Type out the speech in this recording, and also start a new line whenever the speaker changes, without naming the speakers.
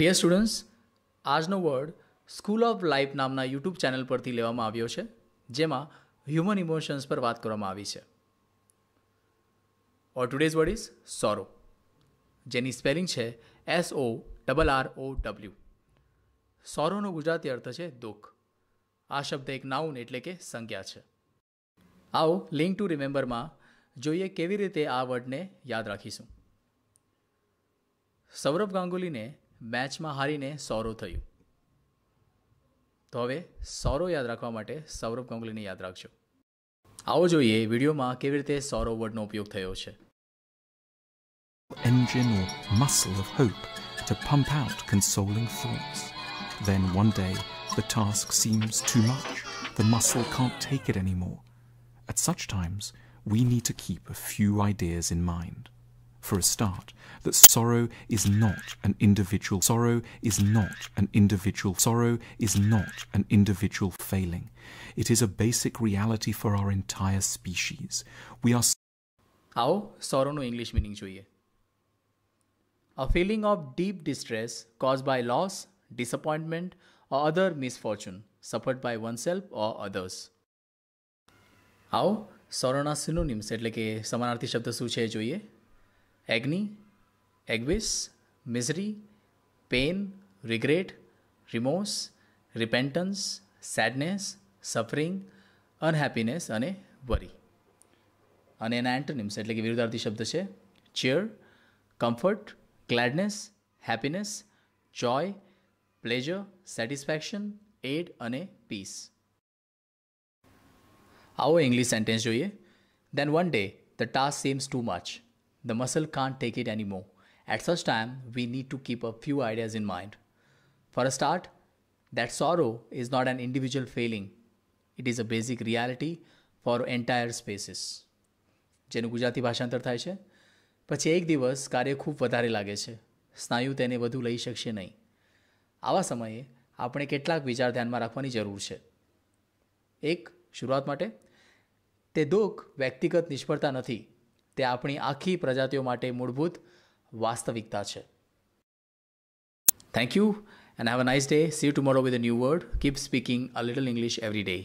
Dear students આજનો word school of life નામના YouTube channel પરથી લેવામાં આવ્યો છે જેમાં હ્યુમન ઇમોશન્સ પર વાત કરવામાં આવી છે or today's word is sorrow જેની સ્પેલિંગ છે S O double R O W સોરોનો ગુજરાતી અર્થ છે દુઃખ આ શબ્દ એક નાઉન એટલે કે સંજ્ઞા છે આવો લિંક ટુ રિમેમ્બરમાં જોઈએ કેવી રીતે આ વર્ડને યાદ રાખીશું સૌરભ ગાંગુલીને મેચમાં હારીને સૌરવ થયું તો હવે સૌરવ યાદ રાખવા માટે સૌરવ ગંગલીને યાદ રાખજો આવો જોઈએ વિડીયોમાં કેવી રીતે સૌરવ વર્ડનો ઉપયોગ થયો છે
engine or muscle of hope to pump out consoling thoughts. Then one day, the task seems too much. The muscle can't take it anymore. At such times, we need to keep a few ideas in mind for a start, that sorrow is not an individual sorrow is not an individual sorrow is not an individual failing. It is a basic reality for our entire species. We are
આવો સોરોનું English meaning જોઈએ a feeling of deep distress caused by loss or or agony anguish misery pain regret remorse repentance sadness suffering unhappiness અને worry અને એના antonyms એટલે કે વિરુદ્ધાર્થી શબ્દ છે cheer comfort gladness happiness joy pleasure satisfaction aid અને પીસ આવો ઇંગ્લિશ સેન્ટેન્સ જોઈએ then one day the task seems too much The muscle can't take it anymore. At such time, we need to keep a few ideas in mind. For a start, that sorrow is not an individual failing. It is a basic reality for entire species જેનું ગુજરાતી ભાષાંતર થાય છે પછી એક દિવસ કાર્ય ખૂબ વધારે લાગે છે સ્નાયુ તેને વધુ લઈ શકશે નહીં આવા સમયે આપણે કેટલાક વિચાર ધ્યાનમાં રાખવાની જરૂર છે એક શરૂઆત માટે તે દુઃખ વ્યક્તિગત નિષ્ફળતા નથી તે આપણી આખી પ્રજાતિઓ માટે મૂળભૂત વાસ્તવિકતા છે thank you and have a nice day see you tomorrow with a new word keep speaking a little
English every day